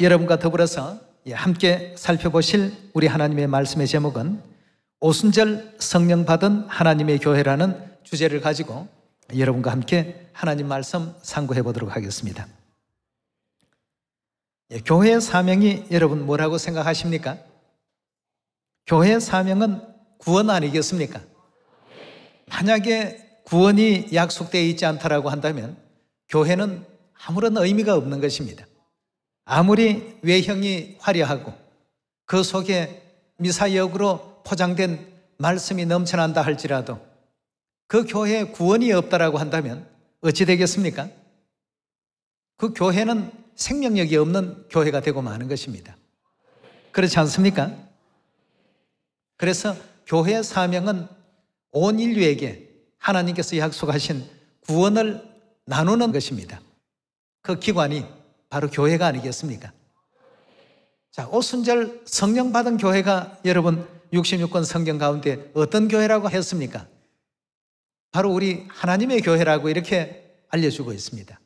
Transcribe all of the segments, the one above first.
여러분과 더불어서 예, 함께 살펴보실 우리 하나님의 말씀의 제목은 오순절 성령 받은 하나님의 교회라는 주제를 가지고 여러분과 함께 하나님 말씀 상고해 보도록 하겠습니다. 예, 교회의 사명이 여러분 뭐라고 생각하십니까? 교회의 사명은 구원 아니겠습니까? 만약에 구원이 약속되어 있지 않다라고 한다면 교회는 아무런 의미가 없는 것입니다. 아무리 외형이 화려하고 그 속에 미사역으로 포장된 말씀이 넘쳐난다 할지라도 그 교회에 구원이 없다라고 한다면 어찌 되겠습니까? 그 교회는 생명력이 없는 교회가 되고 마는 것입니다. 그렇지 않습니까? 그래서 교회의 사명은 온 인류에게 하나님께서 약속하신 구원을 나누는 것입니다. 그 기관이 바로 교회가 아니겠습니까? 자, 오순절 성령 받은 교회가 여러분 66권 성경 가운데 어떤 교회라고 했습니까? 바로 우리 하나님의 교회라고 이렇게 알려주고 있습니다.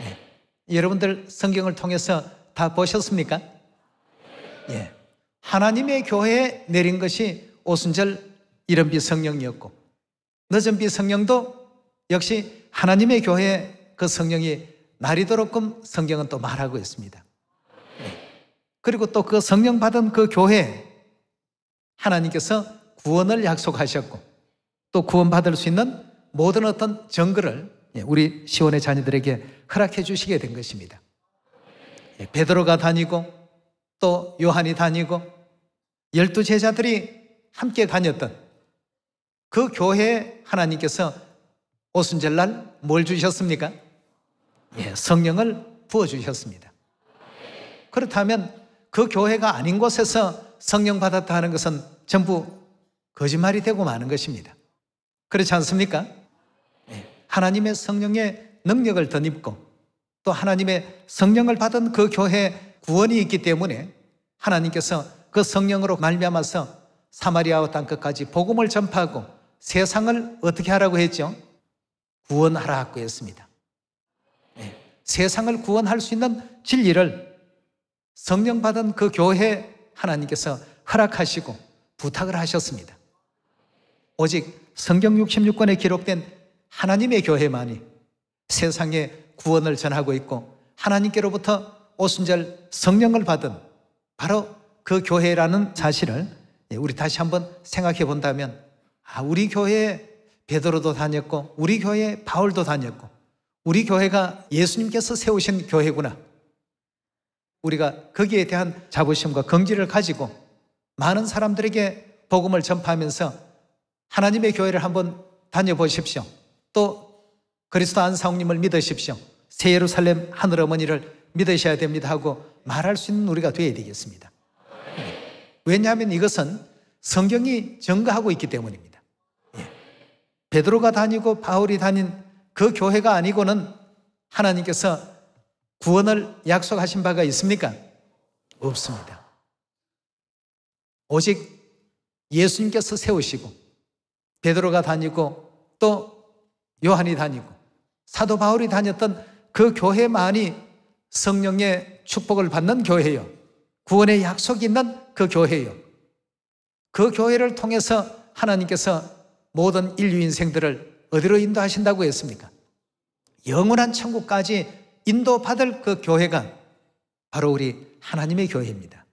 예. 여러분들 성경을 통해서 다 보셨습니까? 예. 하나님의 교회에 내린 것이 오순절 이른비 성령이었고, 늦은비 성령도 역시 하나님의 교회에 그 성령이 날이도록끔 성경은 또 말하고 있습니다. 네. 그리고 또 그 성령 받은 그 교회 하나님께서 구원을 약속하셨고 또 구원받을 수 있는 모든 어떤 정글을 예, 우리 시온의 자녀들에게 허락해 주시게 된 것입니다. 예, 베드로가 다니고 또 요한이 다니고 열두 제자들이 함께 다녔던 그 교회에 하나님께서 오순절날 뭘 주셨습니까? 예, 성령을 부어주셨습니다. 그렇다면 그 교회가 아닌 곳에서 성령 받았다 하는 것은 전부 거짓말이 되고 마는 것입니다. 그렇지 않습니까? 예, 하나님의 성령의 능력을 덧입고 또 하나님의 성령을 받은 그 교회에 구원이 있기 때문에 하나님께서 그 성령으로 말미암아서 사마리아 땅 끝까지 복음을 전파하고 세상을 어떻게 하라고 했죠? 구원하라고 했습니다. 세상을 구원할 수 있는 진리를 성령 받은 그 교회 하나님께서 허락하시고 부탁을 하셨습니다. 오직 성경 66권에 기록된 하나님의 교회만이 세상에 구원을 전하고 있고 하나님께로부터 오순절 성령을 받은 바로 그 교회라는 사실을 예, 우리 다시 한번 생각해 본다면 아, 우리 교회에 베드로도 다녔고 우리 교회에 바울도 다녔고 우리 교회가 예수님께서 세우신 교회구나. 우리가 거기에 대한 자부심과 긍지를 가지고 많은 사람들에게 복음을 전파하면서 하나님의 교회를 한번 다녀보십시오. 또 그리스도 안사홍님을 믿으십시오. 새 예루살렘 하늘어머니를 믿으셔야 됩니다 하고 말할 수 있는 우리가 되어야 되겠습니다. 왜냐하면 이것은 성경이 증거하고 있기 때문입니다. 예. 베드로가 다니고 바울이 다닌 그 교회가 아니고는 하나님께서 구원을 약속하신 바가 있습니까? 없습니다. 오직 예수님께서 세우시고 베드로가 다니고 또 요한이 다니고 사도 바울이 다녔던 그 교회만이 성령의 축복을 받는 교회요. 구원의 약속이 있는 그 교회요. 그 교회를 통해서 하나님께서 모든 인류 인생들을 어디로 인도하신다고 했습니까? 영원한 천국까지 인도받을 그 교회가 바로 우리 하나님의 교회입니다.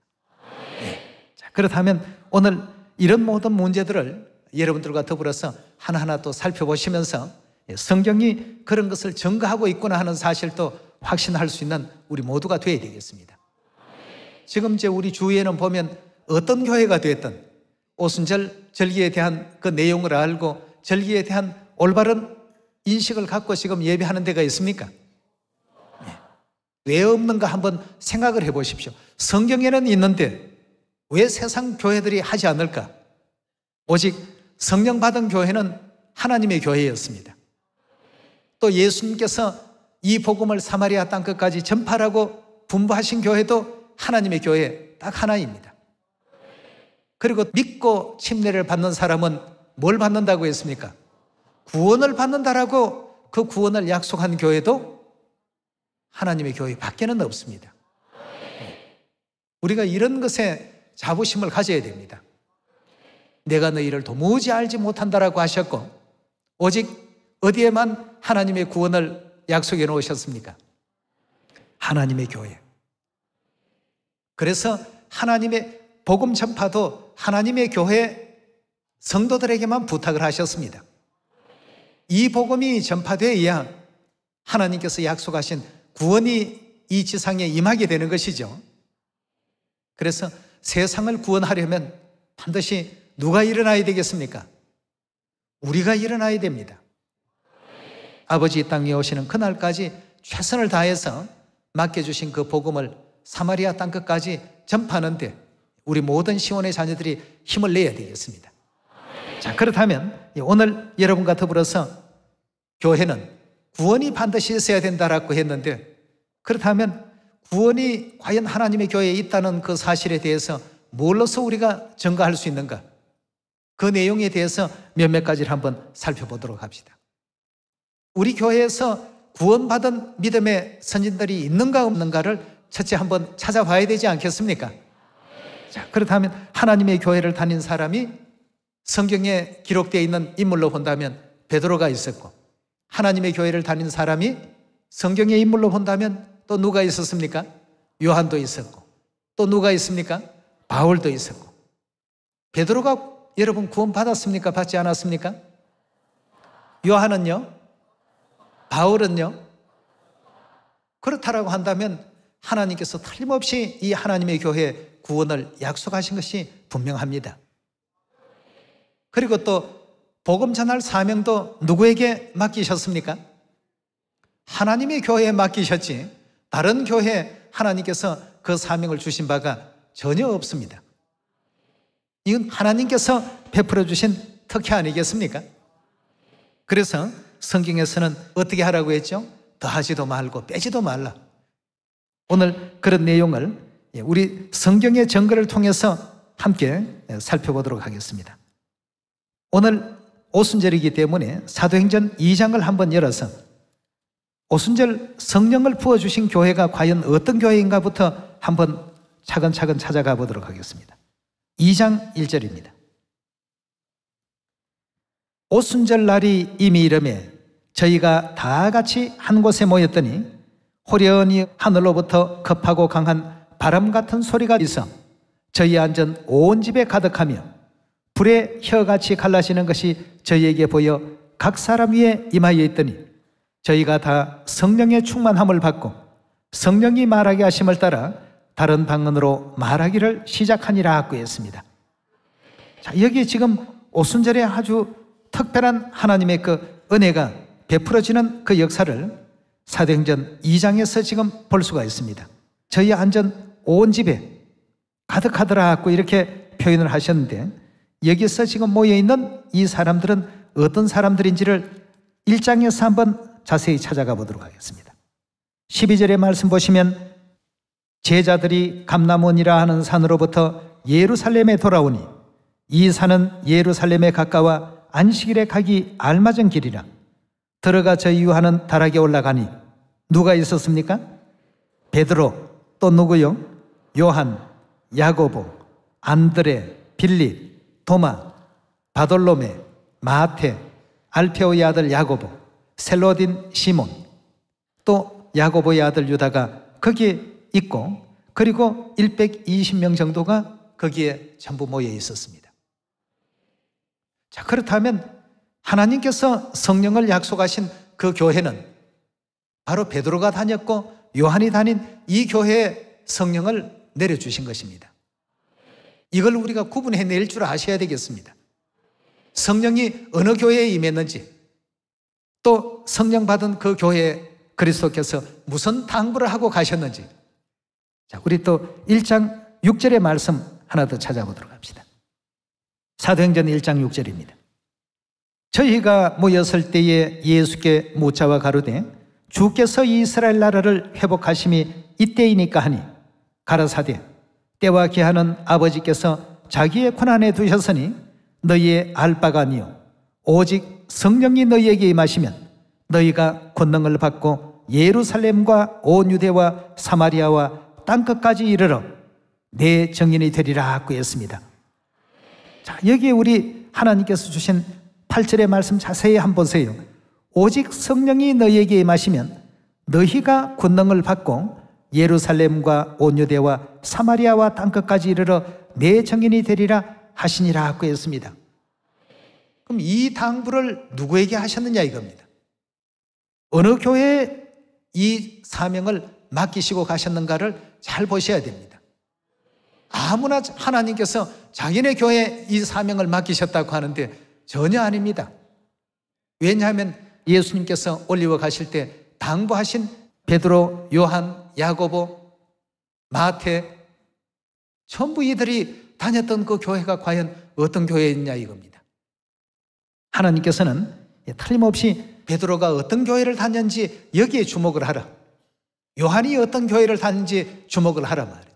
네. 자, 그렇다면 오늘 이런 모든 문제들을 여러분들과 더불어서 하나하나 또 살펴보시면서 성경이 그런 것을 증거하고 있구나 하는 사실도 확신할 수 있는 우리 모두가 되어야 되겠습니다. 지금 제 우리 주위에는 보면 어떤 교회가 되었든 오순절 절기에 대한 그 내용을 알고 절기에 대한 올바른 인식을 갖고 지금 예배하는 데가 있습니까? 네. 왜 없는가 한번 생각을 해 보십시오. 성경에는 있는데 왜 세상 교회들이 하지 않을까? 오직 성령 받은 교회는 하나님의 교회였습니다. 또 예수님께서 이 복음을 사마리아 땅 끝까지 전파하고 분부하신 교회도 하나님의 교회 딱 하나입니다. 그리고 믿고 침례를 받는 사람은 뭘 받는다고 했습니까? 구원을 받는다라고 그 구원을 약속한 교회도 하나님의 교회 밖에는 없습니다. 우리가 이런 것에 자부심을 가져야 됩니다. 내가 너희를 도무지 알지 못한다라고 하셨고, 오직 어디에만 하나님의 구원을 약속해 놓으셨습니까? 하나님의 교회. 그래서 하나님의 복음 전파도 하나님의 교회 성도들에게만 부탁을 하셨습니다. 이 복음이 전파되어야 하나님께서 약속하신 구원이 이 지상에 임하게 되는 것이죠. 그래서 세상을 구원하려면 반드시 누가 일어나야 되겠습니까? 우리가 일어나야 됩니다. 아버지 땅에 오시는 그날까지 최선을 다해서 맡겨주신 그 복음을 사마리아 땅 끝까지 전파하는데 우리 모든 시원의 자녀들이 힘을 내야 되겠습니다. 자, 그렇다면 오늘 여러분과 더불어서 교회는 구원이 반드시 있어야 된다라고 했는데 그렇다면 구원이 과연 하나님의 교회에 있다는 그 사실에 대해서 뭘로서 우리가 증거할수 있는가? 그 내용에 대해서 몇몇 가지를 한번 살펴보도록 합시다. 우리 교회에서 구원받은 믿음의 선진들이 있는가 없는가를 첫째 한번 찾아봐야 되지 않겠습니까? 자, 그렇다면 하나님의 교회를 다닌 사람이 성경에 기록되어 있는 인물로 본다면 베드로가 있었고 하나님의 교회를 다닌 사람이 성경의 인물로 본다면 또 누가 있었습니까? 요한도 있었고 또 누가 있습니까? 바울도 있었고 베드로가 여러분 구원 받았습니까? 받지 않았습니까? 요한은요? 바울은요? 그렇다라고 한다면 하나님께서 틀림없이 이 하나님의 교회 구원을 약속하신 것이 분명합니다. 그리고 또 복음 전할 사명도 누구에게 맡기셨습니까? 하나님의 교회에 맡기셨지 다른 교회 하나님께서 그 사명을 주신 바가 전혀 없습니다. 이건 하나님께서 베풀어 주신 특혜 아니겠습니까? 그래서 성경에서는 어떻게 하라고 했죠? 더하지도 말고 빼지도 말라. 오늘 그런 내용을 우리 성경의 증거를 통해서 함께 살펴보도록 하겠습니다. 오늘 오순절이기 때문에 사도행전 2장을 한번 열어서 오순절 성령을 부어주신 교회가 과연 어떤 교회인가부터 한번 차근차근 찾아가 보도록 하겠습니다. 2장 1절입니다. 오순절 날이 이미 이름에 저희가 다 같이 한 곳에 모였더니 호련히 하늘로부터 급하고 강한 바람 같은 소리가 있어 저희 안전 온 집에 가득하며 불의 혀같이 갈라지는 것이 저희에게 보여 각 사람 위에 임하여 있더니 저희가 다 성령의 충만함을 받고 성령이 말하게 하심을 따라 다른 방언으로 말하기를 시작하니라 구했습니다. 자, 여기 지금 오순절에 아주 특별한 하나님의 그 은혜가 베풀어지는 그 역사를 사도행전 2장에서 지금 볼 수가 있습니다. 저희 안전 온 집에 가득하더라 하고 이렇게 표현을 하셨는데 여기서 지금 모여 있는 이 사람들은 어떤 사람들인지를 1장에서 한번 자세히 찾아가 보도록 하겠습니다. 12절의 말씀 보시면 제자들이 감나몬이라 하는 산으로부터 예루살렘에 돌아오니 이 산은 예루살렘에 가까워 안식일에 가기 알맞은 길이라 들어가 저유하는 다락에 올라가니 누가 있었습니까? 베드로 또 누구요? 요한, 야고보, 안드레, 빌립 도마, 바돌로메, 마테, 알페오의 아들 야고보, 셀로딘 시몬, 또 야고보의 아들 유다가 거기에 있고 그리고 120명 정도가 거기에 전부 모여 있었습니다. 자, 그렇다면 하나님께서 성령을 약속하신 그 교회는 바로 베드로가 다녔고 요한이 다닌 이 교회에 성령을 내려주신 것입니다. 이걸 우리가 구분해낼 줄 아셔야 되겠습니다. 성령이 어느 교회에 임했는지 또 성령 받은 그 교회에 그리스도께서 무슨 당부를 하고 가셨는지 자, 우리 또 1장 6절의 말씀 하나 더 찾아보도록 합시다. 사도행전 1장 6절입니다. 저희가 모였을 때에 예수께 모자와 가로되 주께서 이스라엘 나라를 회복하심이 이때이니까 하니 가라사대 때와 기하는 아버지께서 자기의 고난에 두셨으니 너희의 알바가니요 오직 성령이 너희에게 임하시면 너희가 권능을 받고 예루살렘과 온 유대와 사마리아와 땅끝까지 이르러 내 정인이 되리라 구했습니다. 자, 여기에 우리 하나님께서 주신 8절의 말씀 자세히 한번 보세요. 오직 성령이 너희에게 임하시면 너희가 권능을 받고 예루살렘과 온 유대와 사마리아와 땅끝까지 이르러 내 정인이 되리라 하시니라 하고 했습니다. 그럼 이 당부를 누구에게 하셨느냐 이겁니다. 어느 교회에 이 사명을 맡기시고 가셨는가를 잘 보셔야 됩니다. 아무나 하나님께서 자기네 교회에 이 사명을 맡기셨다고 하는데 전혀 아닙니다. 왜냐하면 예수님께서 올리워 가실 때 당부하신 베드로, 요한, 야고보, 마태 전부 이들이 다녔던 그 교회가 과연 어떤 교회였냐 이겁니다. 하나님께서는 틀림없이 베드로가 어떤 교회를 다녔는지 여기에 주목을 하라. 요한이 어떤 교회를 다녔는지 주목을 하라 말이죠.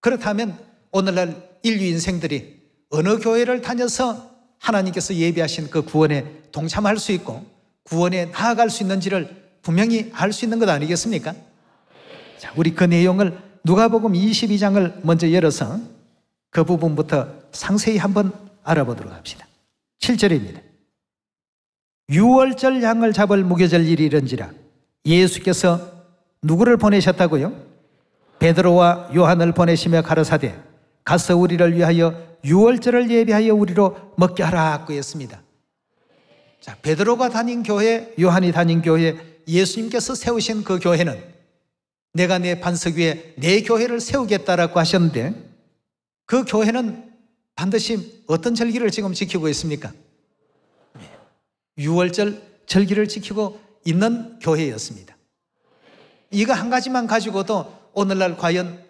그렇다면 오늘날 인류 인생들이 어느 교회를 다녀서 하나님께서 예비하신 그 구원에 동참할 수 있고 구원에 나아갈 수 있는지를 분명히 알 수 있는 것 아니겠습니까? 자, 우리 그 내용을 누가복음 22장을 먼저 열어서 그 부분부터 상세히 한번 알아보도록 합시다. 7절입니다. 6월절 양을 잡을 무교절 일이 이런지라 예수께서 누구를 보내셨다고요? 베드로와 요한을 보내시며 가로사대 가서 우리를 위하여 6월절을 예비하여 우리로 먹게 하라 구했습니다. 자, 베드로가 다닌 교회, 요한이 다닌 교회, 예수님께서 세우신 그 교회는 내가 내 반석 위에 내 교회를 세우겠다라고 하셨는데 그 교회는 반드시 어떤 절기를 지금 지키고 있습니까? 6월절 절기를 지키고 있는 교회였습니다. 이거 한 가지만 가지고도 오늘날 과연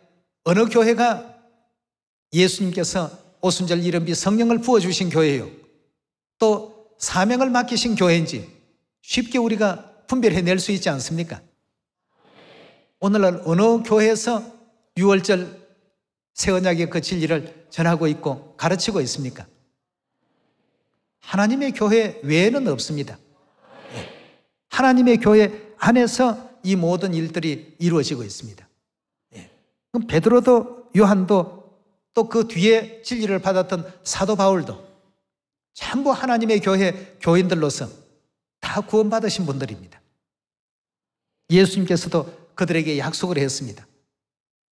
어느 교회가 예수님께서 오순절 이름비 성령을 부어주신 교회요. 또 사명을 맡기신 교회인지 쉽게 우리가 분별해낼 수 있지 않습니까? 오늘날 어느 교회에서 6월절 새 언약의 그 진리를 전하고 있고 가르치고 있습니까? 하나님의 교회 외에는 없습니다. 예. 하나님의 교회 안에서 이 모든 일들이 이루어지고 있습니다. 예. 그럼 베드로도 요한도 또 그 뒤에 진리를 받았던 사도 바울도 전부 하나님의 교회 교인들로서 다 구원받으신 분들입니다. 예수님께서도 그들에게 약속을 했습니다.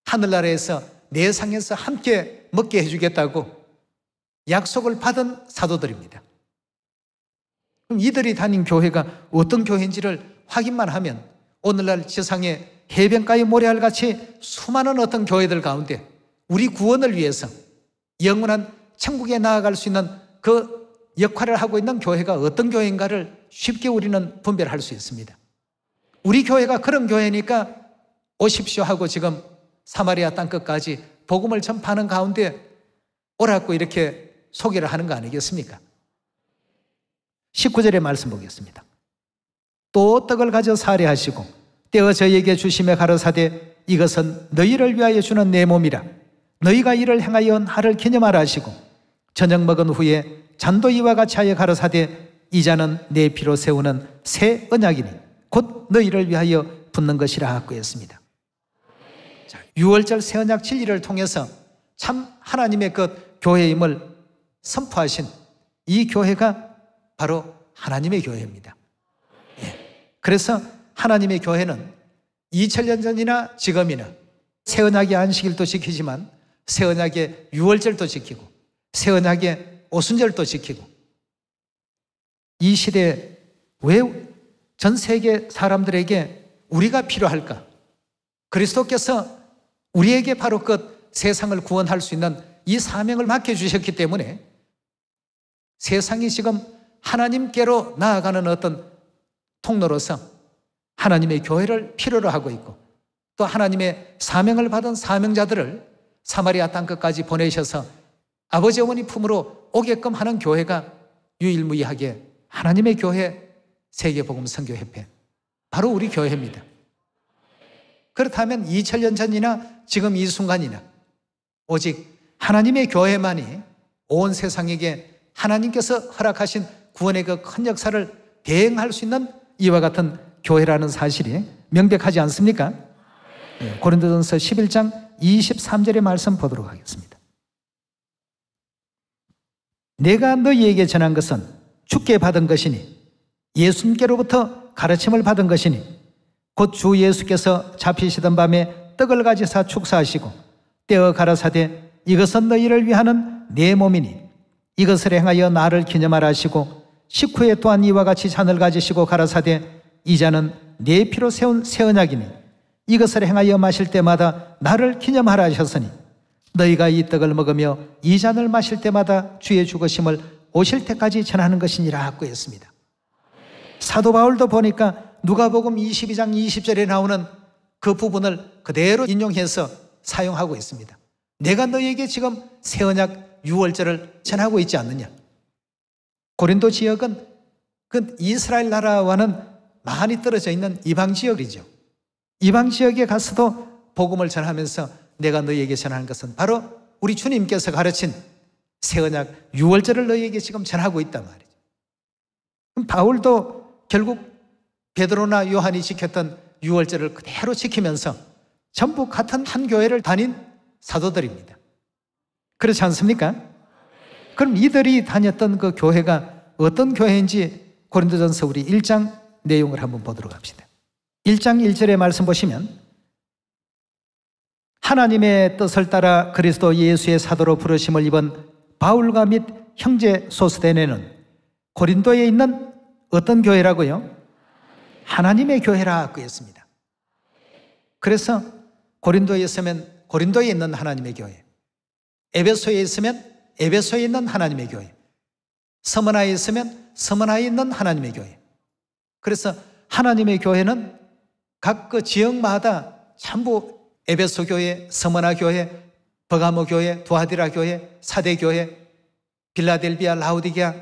하늘나라에서 내 상에서 함께 먹게 해주겠다고 약속을 받은 사도들입니다. 그럼 이들이 다닌 교회가 어떤 교회인지를 확인만 하면 오늘날 지상의 해변가의 모래알 같이 수많은 어떤 교회들 가운데 우리 구원을 위해서 영원한 천국에 나아갈 수 있는 그 역할을 하고 있는 교회가 어떤 교회인가를 쉽게 우리는 분별할 수 있습니다. 우리 교회가 그런 교회니까 오십시오 하고 지금 사마리아 땅끝까지 복음을 전파하는 가운데 오라고 이렇게 소개를 하는 거 아니겠습니까? 19절의 말씀 보겠습니다. 또 떡을 가져 사례하시고 떼어 저에게 주심에 가로사대 이것은 너희를 위하여 주는 내 몸이라 너희가 이를 행하여 하를 기념하라 하시고 저녁 먹은 후에 잔도 이와 같이 하여 가로사대 이자는 내 피로 세우는 새 언약이니 곧 너희를 위하여 붙는 것이라 하였습니다. 고 자, 6월절 새언약 진리를 통해서 참 하나님의 것 교회임을 선포하신 이 교회가 바로 하나님의 교회입니다. 예. 그래서 하나님의 교회는 2000년 전이나 지금이나 새언약의 안식일도 지키지만 새언약의 6월절도 지키고 새언약의 오순절도 지키고 이 시대에 왜전 세계 사람들에게 우리가 필요할까? 그리스도께서 우리에게 바로 그 세상을 구원할 수 있는 이 사명을 맡겨주셨기 때문에 세상이 지금 하나님께로 나아가는 어떤 통로로서 하나님의 교회를 필요로 하고 있고 또 하나님의 사명을 받은 사명자들을 사마리아 땅 끝까지 보내셔서 아버지 어머니 품으로 오게끔 하는 교회가 유일무이하게 하나님의 교회 세계복음 선교협회. 바로 우리 교회입니다. 그렇다면 2000년 전이나 지금 이 순간이나 오직 하나님의 교회만이 온 세상에게 하나님께서 허락하신 구원의 그 큰 역사를 대행할 수 있는 이와 같은 교회라는 사실이 명백하지 않습니까? 예, 고린도전서 11장 23절의 말씀 보도록 하겠습니다. 내가 너희에게 전한 것은 죽게 받은 것이니 예수님께로부터 가르침을 받은 것이니 곧 주 예수께서 잡히시던 밤에 떡을 가지사 축사하시고 떼어 가라사대 이것은 너희를 위하는 내 몸이니 이것을 행하여 나를 기념하라 하시고 식후에 또한 이와 같이 잔을 가지시고 가라사대 이 잔은 내 피로 세운 새 언약이니 이것을 행하여 마실 때마다 나를 기념하라 하셨으니 너희가 이 떡을 먹으며 이 잔을 마실 때마다 주의 죽으심을 오실 때까지 전하는 것이니라 하고 했습니다. 사도 바울도 보니까 누가복음 22장 20절에 나오는 그 부분을 그대로 인용해서 사용하고 있습니다. 내가 너에게 지금 새 언약 6월절을 전하고 있지 않느냐. 고린도 지역은 그 이스라엘 나라와는 많이 떨어져 있는 이방 지역이죠. 이방 지역에 가서도 복음을 전하면서 내가 너희에게 전하는 것은 바로 우리 주님께서 가르친 새 언약 6월절을 너희에게 지금 전하고 있단 말이죠. 바울도 결국 베드로나 요한이 지켰던 유월절을 그대로 지키면서 전부 같은 한 교회를 다닌 사도들입니다. 그렇지 않습니까? 그럼 이들이 다녔던 그 교회가 어떤 교회인지 고린도전서 우리 1장 내용을 한번 보도록 합시다. 1장 1절의 말씀 보시면 하나님의 뜻을 따라 그리스도 예수의 사도로 부르심을 입은 바울과 및 형제 소스대네는 고린도에 있는 어떤 교회라고요? 하나님의 교회라 그랬습니다. 그래서 고린도에 있으면 고린도에 있는 하나님의 교회, 에베소에 있으면 에베소에 있는 하나님의 교회, 서머나에 있으면 서머나에 있는 하나님의 교회. 그래서 하나님의 교회는 각 그 지역마다 전부 에베소 교회, 서머나 교회, 버가모 교회, 두아디라 교회, 사대 교회, 빌라델비아, 라우디게아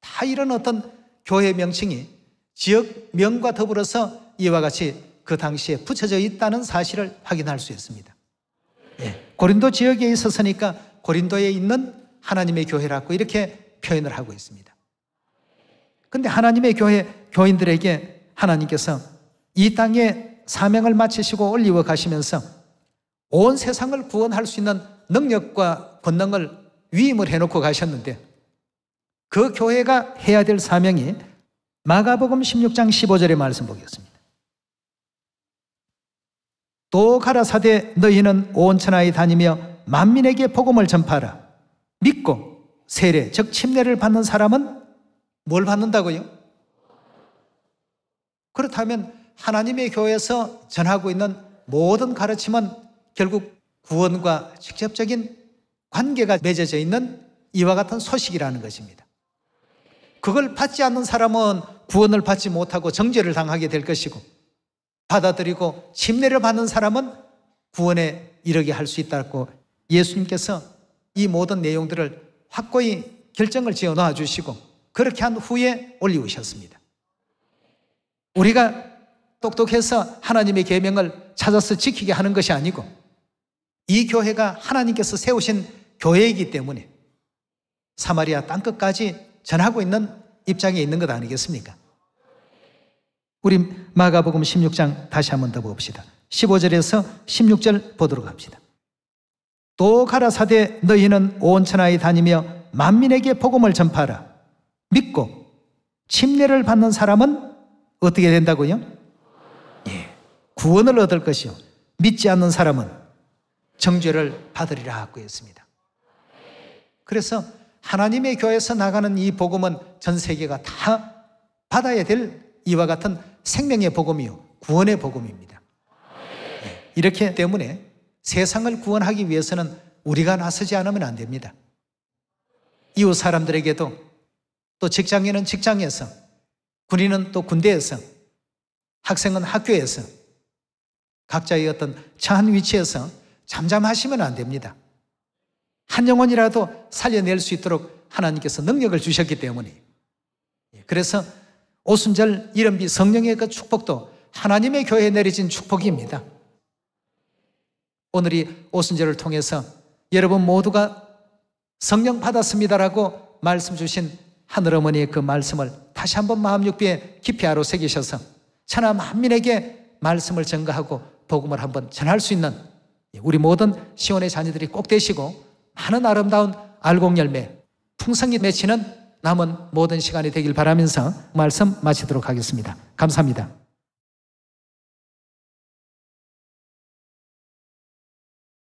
다 이런 어떤 교회 명칭이 지역 명과 더불어서 이와 같이 그 당시에 붙여져 있다는 사실을 확인할 수 있습니다. 예, 고린도 지역에 있었으니까 고린도에 있는 하나님의 교회라고 이렇게 표현을 하고 있습니다. 근데 하나님의 교회 교인들에게 하나님께서 이 땅에 사명을 마치시고 올리워 가시면서 온 세상을 구원할 수 있는 능력과 권능을 위임을 해놓고 가셨는데 그 교회가 해야 될 사명이 마가복음 16장 15절의 말씀 보겠습니다. 또 가라사대 너희는 온 천하에 다니며 만민에게 복음을 전파하라. 믿고 세례 즉 침례를 받는 사람은 뭘 받는다고요? 그렇다면 하나님의 교회에서 전하고 있는 모든 가르침은 결국 구원과 직접적인 관계가 맺어져 있는 이와 같은 소식이라는 것입니다. 그걸 받지 않는 사람은 구원을 받지 못하고 정죄를 당하게 될 것이고 받아들이고 침례를 받는 사람은 구원에 이르게 할 수 있다고 예수님께서 이 모든 내용들을 확고히 결정을 지어 놓아 주시고 그렇게 한 후에 올리우셨습니다. 우리가 똑똑해서 하나님의 계명을 찾아서 지키게 하는 것이 아니고 이 교회가 하나님께서 세우신 교회이기 때문에 사마리아 땅끝까지 전하고 있는 입장에 있는 것 아니겠습니까? 우리 마가복음 16장 다시 한 번 더 봅시다. 15절에서 16절 보도록 합시다. 또 가라사대 너희는 온 천하에 다니며 만민에게 복음을 전파하라. 믿고 침례를 받는 사람은 어떻게 된다고요? 예. 구원을 얻을 것이요. 믿지 않는 사람은 정죄를 받으리라 하고 했습니다. 그래서 하나님의 교회에서 나가는 이 복음은 전 세계가 다 받아야 될 이와 같은 생명의 복음이요. 구원의 복음입니다. 네. 이렇게 때문에 세상을 구원하기 위해서는 우리가 나서지 않으면 안 됩니다. 이웃 사람들에게도 또 직장인은 직장에서 군인은 또 군대에서 학생은 학교에서 각자의 어떤 처한 위치에서 잠잠하시면 안 됩니다. 한 영혼이라도 살려낼 수 있도록 하나님께서 능력을 주셨기 때문에 예, 그래서 오순절 이른비 성령의 그 축복도 하나님의 교회에 내려진 축복입니다. 오늘이 오순절을 통해서 여러분 모두가 성령 받았습니다라고 말씀 주신 하늘어머니의 그 말씀을 다시 한번 마음육비에 깊이 하루 새기셔서 천하 만민에게 말씀을 전가하고 복음을 한번 전할 수 있는 우리 모든 시온의 자녀들이 꼭 되시고 많은 아름다운 알곡 열매, 풍성히 맺히는 남은 모든 시간이 되길 바라면서 말씀 마치도록 하겠습니다. 감사합니다.